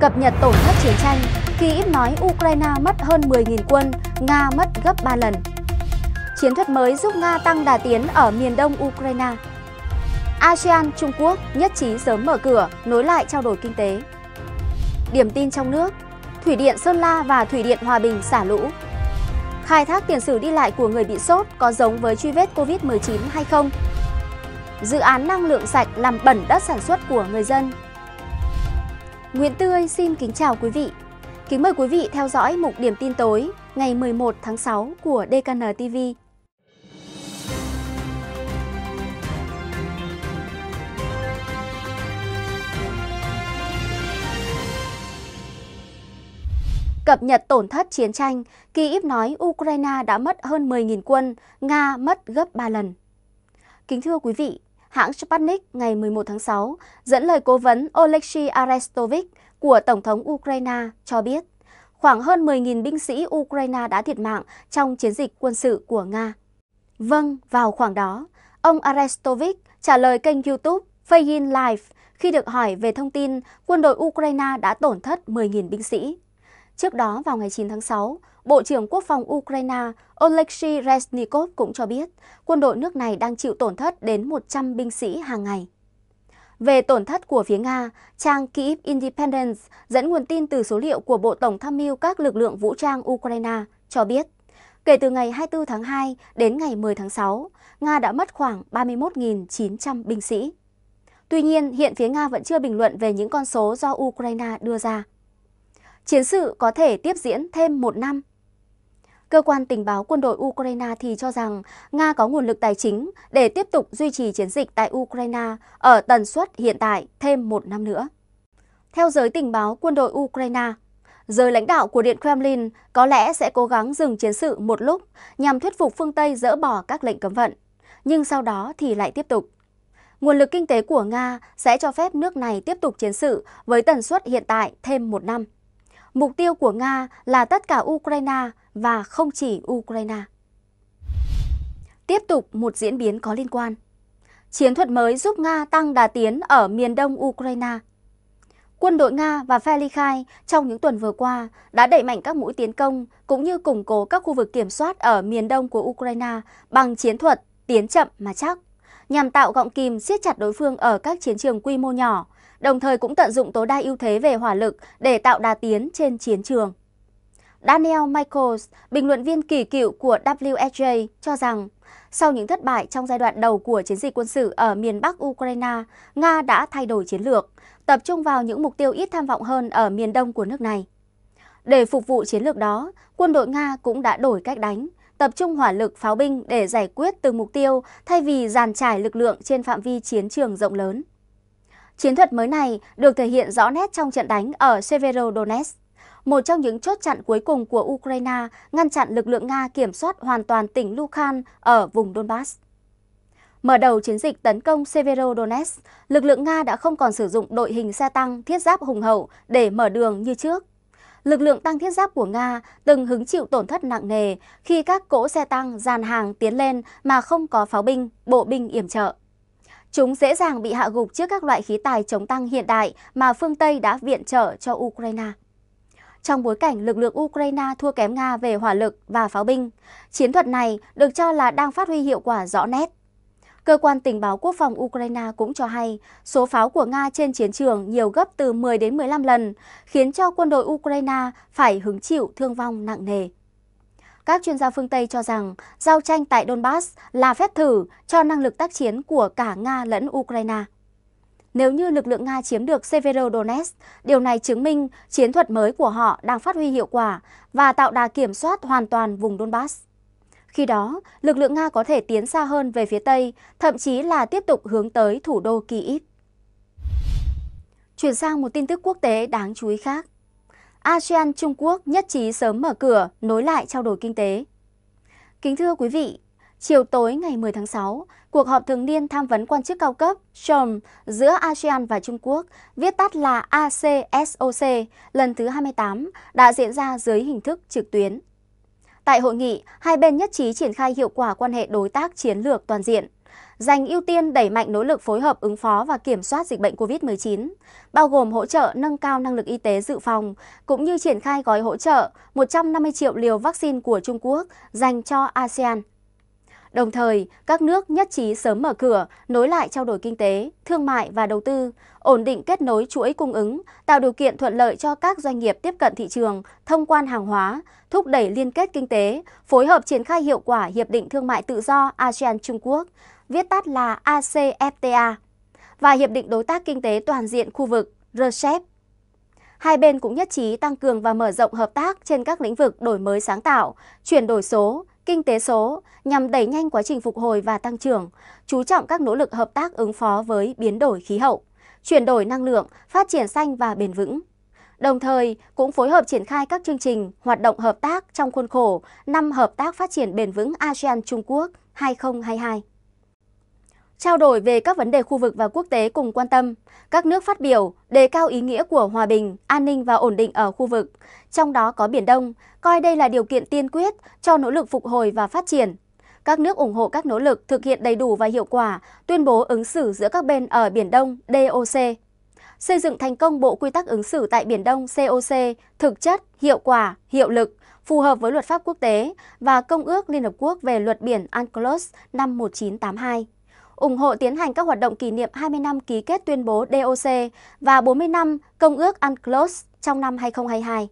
cập nhật tổn thất chiến tranh, Kyiv nói Ukraine mất hơn 10.000 quân, Nga mất gấp 3 lần. Chiến thuật mới giúp Nga tăng đà tiến ở miền đông Ukraine. ASEAN Trung Quốc nhất trí sớm mở cửa, nối lại trao đổi kinh tế. Điểm tin trong nước, Thủy điện Sơn La và Thủy điện Hòa Bình xả lũ. Khai thác tiền sử đi lại của người bị sốt có giống với truy vết COVID-19 hay không? Dự án năng lượng sạch làm bẩn đất sản xuất của người dân Nguyễn Tươi xin kính chào quý vị. Kính mời quý vị theo dõi mục điểm tin tối ngày 11 tháng 6 của DKN TV. Cập nhật tổn thất chiến tranh, Kyiv nói Ukraine đã mất hơn 10.000 quân, Nga mất gấp 3 lần. Kính thưa quý vị, hãng Sputnik ngày 11 tháng 6, dẫn lời cố vấn Oleksiy Arestovich của Tổng thống Ukraine cho biết khoảng hơn 10.000 binh sĩ Ukraine đã thiệt mạng trong chiến dịch quân sự của Nga. Vâng, vào khoảng đó, ông Arestovich trả lời kênh YouTube Fagin Live khi được hỏi về thông tin quân đội Ukraine đã tổn thất 10.000 binh sĩ. Trước đó vào ngày 9 tháng 6, Bộ trưởng Quốc phòng Ukraine Oleksiy Reznikov cũng cho biết quân đội nước này đang chịu tổn thất đến 100 binh sĩ hàng ngày. Về tổn thất của phía Nga, trang Kyiv Independence dẫn nguồn tin từ số liệu của Bộ Tổng tham mưu các lực lượng vũ trang Ukraine cho biết, kể từ ngày 24 tháng 2 đến ngày 10 tháng 6, Nga đã mất khoảng 31.900 binh sĩ. Tuy nhiên, hiện phía Nga vẫn chưa bình luận về những con số do Ukraine đưa ra. Chiến sự có thể tiếp diễn thêm một năm. Cơ quan tình báo quân đội Ukraine thì cho rằng Nga có nguồn lực tài chính để tiếp tục duy trì chiến dịch tại Ukraine ở tần suất hiện tại thêm một năm nữa. Theo giới tình báo quân đội Ukraine, giới lãnh đạo của Điện Kremlin có lẽ sẽ cố gắng dừng chiến sự một lúc nhằm thuyết phục phương Tây dỡ bỏ các lệnh cấm vận, nhưng sau đó thì lại tiếp tục. Nguồn lực kinh tế của Nga sẽ cho phép nước này tiếp tục chiến sự với tần suất hiện tại thêm một năm. Mục tiêu của Nga là tất cả Ukraine và không chỉ Ukraine. Tiếp tục một diễn biến có liên quan. Chiến thuật mới giúp Nga tăng đà tiến ở miền đông Ukraine. Quân đội Nga và phe ly khai trong những tuần vừa qua đã đẩy mạnh các mũi tiến công cũng như củng cố các khu vực kiểm soát ở miền đông của Ukraine bằng chiến thuật tiến chậm mà chắc nhằm tạo gọng kìm siết chặt đối phương ở các chiến trường quy mô nhỏ, đồng thời cũng tận dụng tối đa ưu thế về hỏa lực để tạo đà tiến trên chiến trường. Daniel Michaels, bình luận viên kỳ cựu của WSJ, cho rằng sau những thất bại trong giai đoạn đầu của chiến dịch quân sự ở miền Bắc Ukraine, Nga đã thay đổi chiến lược, tập trung vào những mục tiêu ít tham vọng hơn ở miền đông của nước này. Để phục vụ chiến lược đó, quân đội Nga cũng đã đổi cách đánh, tập trung hỏa lực pháo binh để giải quyết từng mục tiêu thay vì dàn trải lực lượng trên phạm vi chiến trường rộng lớn. Chiến thuật mới này được thể hiện rõ nét trong trận đánh ở Severodonetsk, một trong những chốt chặn cuối cùng của Ukraine ngăn chặn lực lượng Nga kiểm soát hoàn toàn tỉnh Lukan ở vùng Donbass. Mở đầu chiến dịch tấn công Severodonetsk, lực lượng Nga đã không còn sử dụng đội hình xe tăng thiết giáp hùng hậu để mở đường như trước lực lượng tăng thiết giáp của Nga từng hứng chịu tổn thất nặng nề khi các cỗ xe tăng dàn hàng tiến lên mà không có pháo binh, bộ binh yểm trợ. Chúng dễ dàng bị hạ gục trước các loại khí tài chống tăng hiện đại mà phương Tây đã viện trợ cho Ukraine. Trong bối cảnh lực lượng Ukraine thua kém Nga về hỏa lực và pháo binh, chiến thuật này được cho là đang phát huy hiệu quả rõ nét. Cơ quan tình báo quốc phòng Ukraine cũng cho hay số pháo của Nga trên chiến trường nhiều gấp từ 10 đến 15 lần, khiến cho quân đội Ukraine phải hứng chịu thương vong nặng nề. Các chuyên gia phương Tây cho rằng giao tranh tại Donbass là phép thử cho năng lực tác chiến của cả Nga lẫn Ukraine. Nếu như lực lượng Nga chiếm được Severodonetsk, điều này chứng minh chiến thuật mới của họ đang phát huy hiệu quả và tạo đà kiểm soát hoàn toàn vùng Donbass. Khi đó, lực lượng Nga có thể tiến xa hơn về phía Tây, thậm chí là tiếp tục hướng tới thủ đô Kyiv. Chuyển sang một tin tức quốc tế đáng chú ý khác. ASEAN Trung Quốc nhất trí sớm mở cửa, nối lại trao đổi kinh tế. Kính thưa quý vị, chiều tối ngày 10 tháng 6, cuộc họp thường niên tham vấn quan chức cao cấp SHOM giữa ASEAN và Trung Quốc, viết tắt là ACSOC, lần thứ 28, đã diễn ra dưới hình thức trực tuyến. Tại hội nghị, hai bên nhất trí triển khai hiệu quả quan hệ đối tác chiến lược toàn diện, dành ưu tiên đẩy mạnh nỗ lực phối hợp ứng phó và kiểm soát dịch bệnh COVID-19, bao gồm hỗ trợ nâng cao năng lực y tế dự phòng, cũng như triển khai gói hỗ trợ 150 triệu liều vaccine của Trung Quốc dành cho ASEAN Đồng thời, các nước nhất trí sớm mở cửa, nối lại trao đổi kinh tế, thương mại và đầu tư, ổn định kết nối chuỗi cung ứng, tạo điều kiện thuận lợi cho các doanh nghiệp tiếp cận thị trường, thông quan hàng hóa, thúc đẩy liên kết kinh tế, phối hợp triển khai hiệu quả Hiệp định Thương mại Tự do ASEAN Trung Quốc, viết tắt là ACFTA, và Hiệp định Đối tác Kinh tế Toàn diện khu vực RCEP. Hai bên cũng nhất trí tăng cường và mở rộng hợp tác trên các lĩnh vực đổi mới sáng tạo, chuyển đổi số, kinh tế số nhằm đẩy nhanh quá trình phục hồi và tăng trưởng, chú trọng các nỗ lực hợp tác ứng phó với biến đổi khí hậu, chuyển đổi năng lượng, phát triển xanh và bền vững. Đồng thời, cũng phối hợp triển khai các chương trình, hoạt động hợp tác trong khuôn khổ năm Hợp tác phát triển bền vững ASEAN Trung Quốc 2022 trao đổi về các vấn đề khu vực và quốc tế cùng quan tâm. Các nước phát biểu đề cao ý nghĩa của hòa bình, an ninh và ổn định ở khu vực, trong đó có Biển Đông, coi đây là điều kiện tiên quyết cho nỗ lực phục hồi và phát triển. Các nước ủng hộ các nỗ lực thực hiện đầy đủ và hiệu quả tuyên bố ứng xử giữa các bên ở Biển Đông DOC. Xây dựng thành công Bộ Quy tắc ứng xử tại Biển Đông COC thực chất, hiệu quả, hiệu lực, phù hợp với luật pháp quốc tế và Công ước Liên Hợp Quốc về luật biển UNCLOS năm 1982 ủng hộ tiến hành các hoạt động kỷ niệm 20 năm ký kết tuyên bố DOC và 40 năm Công ước UNCLOS trong năm 2022.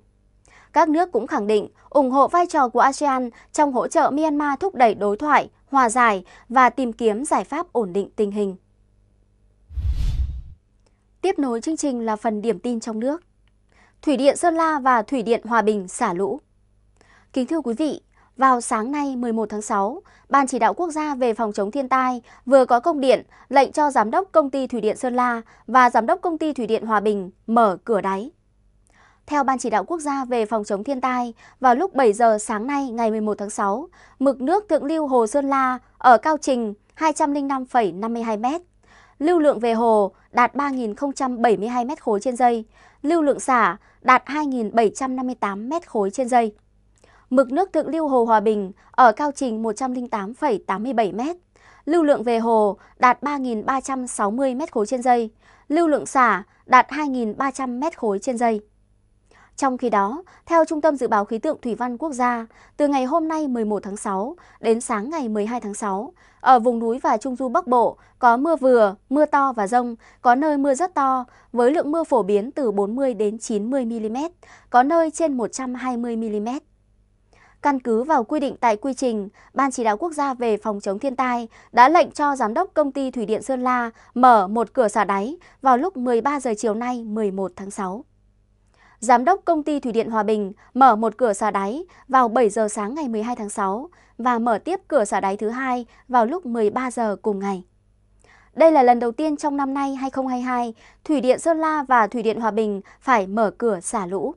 Các nước cũng khẳng định ủng hộ vai trò của ASEAN trong hỗ trợ Myanmar thúc đẩy đối thoại, hòa giải và tìm kiếm giải pháp ổn định tình hình. Tiếp nối chương trình là phần điểm tin trong nước. Thủy điện Sơn La và Thủy điện Hòa Bình xả lũ. Kính thưa quý vị, vào sáng nay 11 tháng 6, Ban Chỉ đạo Quốc gia về phòng chống thiên tai vừa có công điện lệnh cho Giám đốc Công ty Thủy điện Sơn La và Giám đốc Công ty Thủy điện Hòa Bình mở cửa đáy. Theo Ban Chỉ đạo Quốc gia về phòng chống thiên tai, vào lúc 7 giờ sáng nay ngày 11 tháng 6, mực nước thượng lưu Hồ Sơn La ở cao trình 205,52 m. Lưu lượng về hồ đạt 3.072 m khối trên giây, lưu lượng xả đạt 2.758 m khối trên giây mực nước thượng lưu hồ Hòa Bình ở cao trình 108,87 m. Lưu lượng về hồ đạt 3.360 m khối trên dây, lưu lượng xả đạt 2.300 m khối trên dây. Trong khi đó, theo Trung tâm Dự báo Khí tượng Thủy văn Quốc gia, từ ngày hôm nay 11 tháng 6 đến sáng ngày 12 tháng 6, ở vùng núi và Trung Du Bắc Bộ có mưa vừa, mưa to và rông, có nơi mưa rất to, với lượng mưa phổ biến từ 40 đến 90 mm, có nơi trên 120 mm. Căn cứ vào quy định tại quy trình, Ban Chỉ đạo Quốc gia về phòng chống thiên tai đã lệnh cho Giám đốc Công ty Thủy điện Sơn La mở một cửa xả đáy vào lúc 13 giờ chiều nay 11 tháng 6. Giám đốc Công ty Thủy điện Hòa Bình mở một cửa xả đáy vào 7 giờ sáng ngày 12 tháng 6 và mở tiếp cửa xả đáy thứ hai vào lúc 13 giờ cùng ngày. Đây là lần đầu tiên trong năm nay 2022, Thủy điện Sơn La và Thủy điện Hòa Bình phải mở cửa xả lũ.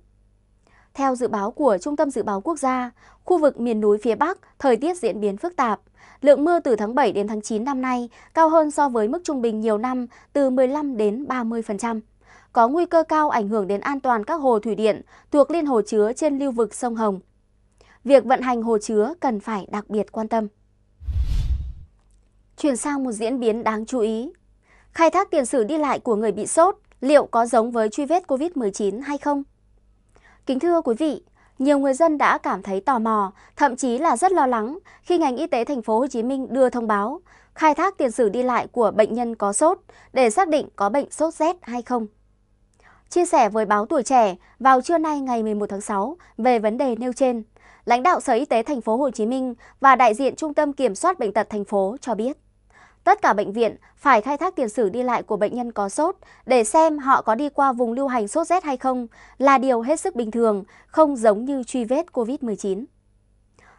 Theo dự báo của Trung tâm Dự báo Quốc gia, khu vực miền núi phía Bắc thời tiết diễn biến phức tạp. Lượng mưa từ tháng 7 đến tháng 9 năm nay cao hơn so với mức trung bình nhiều năm từ 15 đến 30%. Có nguy cơ cao ảnh hưởng đến an toàn các hồ thủy điện thuộc liên hồ chứa trên lưu vực sông Hồng. Việc vận hành hồ chứa cần phải đặc biệt quan tâm. Chuyển sang một diễn biến đáng chú ý. Khai thác tiền sử đi lại của người bị sốt liệu có giống với truy vết COVID-19 hay không? Kính thưa quý vị, nhiều người dân đã cảm thấy tò mò, thậm chí là rất lo lắng khi ngành y tế thành phố Hồ Chí Minh đưa thông báo khai thác tiền sử đi lại của bệnh nhân có sốt để xác định có bệnh sốt rét hay không. Chia sẻ với báo Tuổi Trẻ vào trưa nay ngày 11 tháng 6 về vấn đề nêu trên, lãnh đạo Sở Y tế thành phố Hồ Chí Minh và đại diện Trung tâm Kiểm soát bệnh tật thành phố cho biết tất cả bệnh viện phải khai thác tiền sử đi lại của bệnh nhân có sốt để xem họ có đi qua vùng lưu hành sốt rét hay không là điều hết sức bình thường, không giống như truy vết COVID-19.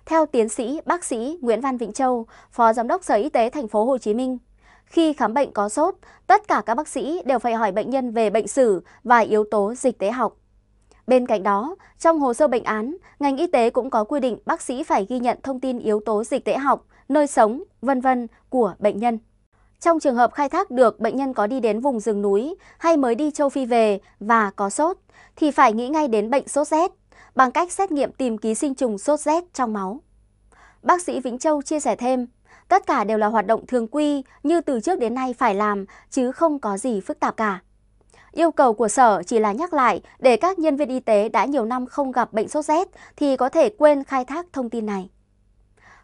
Theo tiến sĩ bác sĩ Nguyễn Văn Vĩnh Châu, Phó Giám đốc Sở Y tế Thành phố Hồ Chí Minh, khi khám bệnh có sốt, tất cả các bác sĩ đều phải hỏi bệnh nhân về bệnh sử và yếu tố dịch tễ học. Bên cạnh đó, trong hồ sơ bệnh án, ngành y tế cũng có quy định bác sĩ phải ghi nhận thông tin yếu tố dịch tễ học nơi sống, vân vân của bệnh nhân. Trong trường hợp khai thác được bệnh nhân có đi đến vùng rừng núi hay mới đi châu Phi về và có sốt, thì phải nghĩ ngay đến bệnh sốt rét bằng cách xét nghiệm tìm ký sinh trùng sốt rét trong máu. Bác sĩ Vĩnh Châu chia sẻ thêm, tất cả đều là hoạt động thường quy như từ trước đến nay phải làm chứ không có gì phức tạp cả. Yêu cầu của sở chỉ là nhắc lại để các nhân viên y tế đã nhiều năm không gặp bệnh sốt rét thì có thể quên khai thác thông tin này.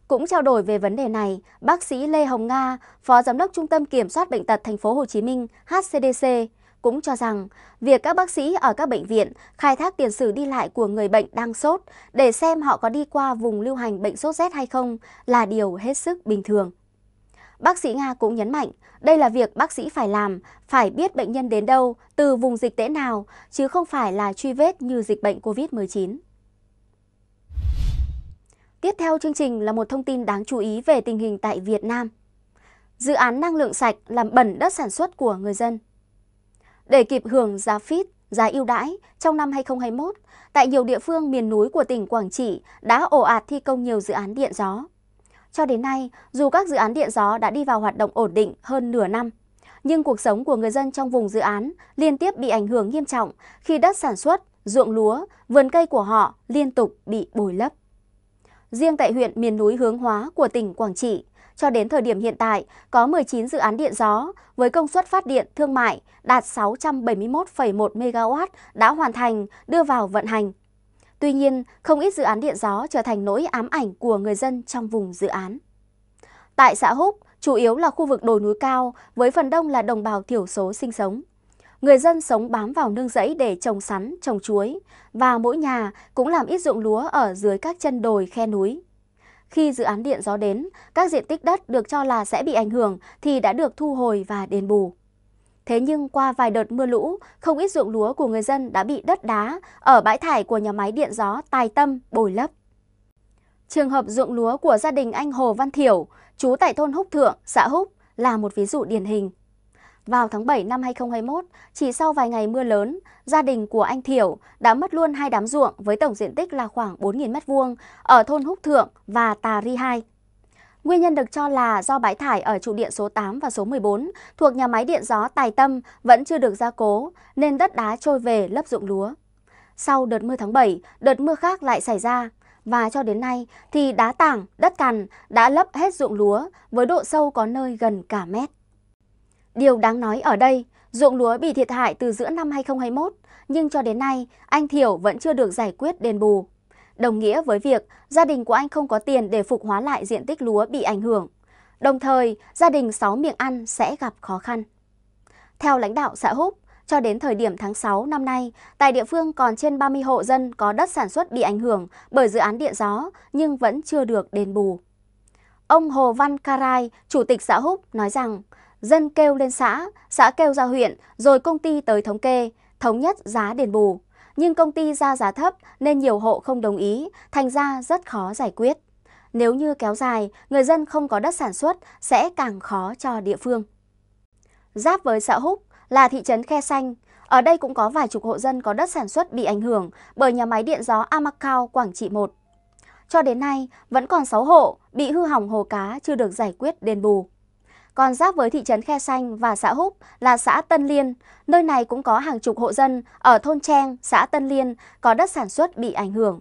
Cũng trao đổi về vấn đề này, bác sĩ Lê Hồng Nga, Phó Giám đốc Trung tâm Kiểm soát Bệnh tật Thành phố Hồ Chí Minh HCDC cũng cho rằng việc các bác sĩ ở các bệnh viện khai thác tiền sử đi lại của người bệnh đang sốt để xem họ có đi qua vùng lưu hành bệnh sốt rét hay không là điều hết sức bình thường. Bác sĩ Nga cũng nhấn mạnh, đây là việc bác sĩ phải làm, phải biết bệnh nhân đến đâu, từ vùng dịch tễ nào, chứ không phải là truy vết như dịch bệnh COVID-19. Tiếp theo chương trình là một thông tin đáng chú ý về tình hình tại Việt Nam. Dự án năng lượng sạch làm bẩn đất sản xuất của người dân. Để kịp hưởng giá fit, giá ưu đãi trong năm 2021, tại nhiều địa phương miền núi của tỉnh Quảng Trị đã ồ ạt thi công nhiều dự án điện gió. Cho đến nay, dù các dự án điện gió đã đi vào hoạt động ổn định hơn nửa năm, nhưng cuộc sống của người dân trong vùng dự án liên tiếp bị ảnh hưởng nghiêm trọng khi đất sản xuất, ruộng lúa, vườn cây của họ liên tục bị bồi lấp. Riêng tại huyện miền núi Hướng Hóa của tỉnh Quảng Trị, cho đến thời điểm hiện tại có 19 dự án điện gió với công suất phát điện thương mại đạt 671,1 MW đã hoàn thành, đưa vào vận hành. Tuy nhiên, không ít dự án điện gió trở thành nỗi ám ảnh của người dân trong vùng dự án. Tại xã Húc, chủ yếu là khu vực đồi núi cao với phần đông là đồng bào thiểu số sinh sống. Người dân sống bám vào nương rẫy để trồng sắn, trồng chuối, và mỗi nhà cũng làm ít ruộng lúa ở dưới các chân đồi, khe núi. Khi dự án điện gió đến, các diện tích đất được cho là sẽ bị ảnh hưởng thì đã được thu hồi và đền bù. Thế nhưng qua vài đợt mưa lũ, không ít ruộng lúa của người dân đã bị đất đá ở bãi thải của nhà máy điện gió Tài Tâm bồi lấp. Trường hợp ruộng lúa của gia đình anh Hồ Văn Thiểu, chú tại thôn Húc Thượng, xã Húc là một ví dụ điển hình. Vào tháng 7 năm 2021, chỉ sau vài ngày mưa lớn, gia đình của anh Thiểu đã mất luôn hai đám ruộng với tổng diện tích là khoảng 4.000 m2 ở thôn Húc Thượng và Tà Ri 2. Nguyên nhân được cho là do bãi thải ở trụ điện số 8 và số 14 thuộc nhà máy điện gió Tài Tâm vẫn chưa được gia cố nên đất đá trôi về lấp ruộng lúa. Sau đợt mưa tháng 7, đợt mưa khác lại xảy ra và cho đến nay thì đá tảng, đất cằn đã lấp hết ruộng lúa với độ sâu có nơi gần cả mét. Điều đáng nói ở đây, ruộng lúa bị thiệt hại từ giữa năm 2021, nhưng cho đến nay, anh Thiểu vẫn chưa được giải quyết đền bù. Đồng nghĩa với việc gia đình của anh không có tiền để phục hóa lại diện tích lúa bị ảnh hưởng. Đồng thời, gia đình 6 miệng ăn sẽ gặp khó khăn. Theo lãnh đạo xã Húc, cho đến thời điểm tháng 6 năm nay, tại địa phương còn trên 30 hộ dân có đất sản xuất bị ảnh hưởng bởi dự án điện gió nhưng vẫn chưa được đền bù. Ông Hồ Văn Carai, Chủ tịch xã Húc nói rằng, dân kêu lên xã, xã kêu ra huyện, rồi công ty tới thống kê, thống nhất giá đền bù. Nhưng công ty ra giá thấp nên nhiều hộ không đồng ý, thành ra rất khó giải quyết. Nếu như kéo dài, người dân không có đất sản xuất sẽ càng khó cho địa phương. Giáp với xã Húc là thị trấn Khe Xanh. Ở đây cũng có vài chục hộ dân có đất sản xuất bị ảnh hưởng bởi nhà máy điện gió Amakao Quảng Trị 1. Cho đến nay, vẫn còn 6 hộ bị hư hỏng hồ cá chưa được giải quyết đền bù. Còn giáp với thị trấn Khe Xanh và xã Húc là xã Tân Liên, nơi này cũng có hàng chục hộ dân ở thôn Trang, xã Tân Liên có đất sản xuất bị ảnh hưởng.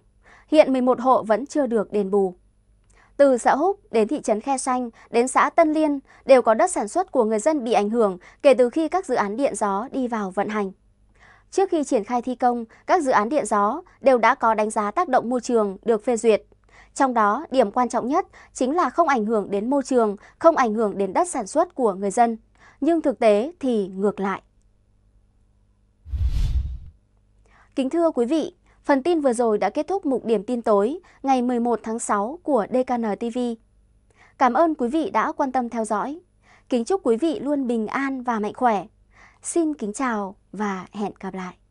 Hiện 11 hộ vẫn chưa được đền bù. Từ xã Húc đến thị trấn Khe Xanh đến xã Tân Liên đều có đất sản xuất của người dân bị ảnh hưởng kể từ khi các dự án điện gió đi vào vận hành. Trước khi triển khai thi công, các dự án điện gió đều đã có đánh giá tác động môi trường được phê duyệt. Trong đó, điểm quan trọng nhất chính là không ảnh hưởng đến môi trường, không ảnh hưởng đến đất sản xuất của người dân. Nhưng thực tế thì ngược lại. Kính thưa quý vị, phần tin vừa rồi đã kết thúc mục điểm tin tối ngày 11 tháng 6 của DKN TV. Cảm ơn quý vị đã quan tâm theo dõi. Kính chúc quý vị luôn bình an và mạnh khỏe. Xin kính chào và hẹn gặp lại.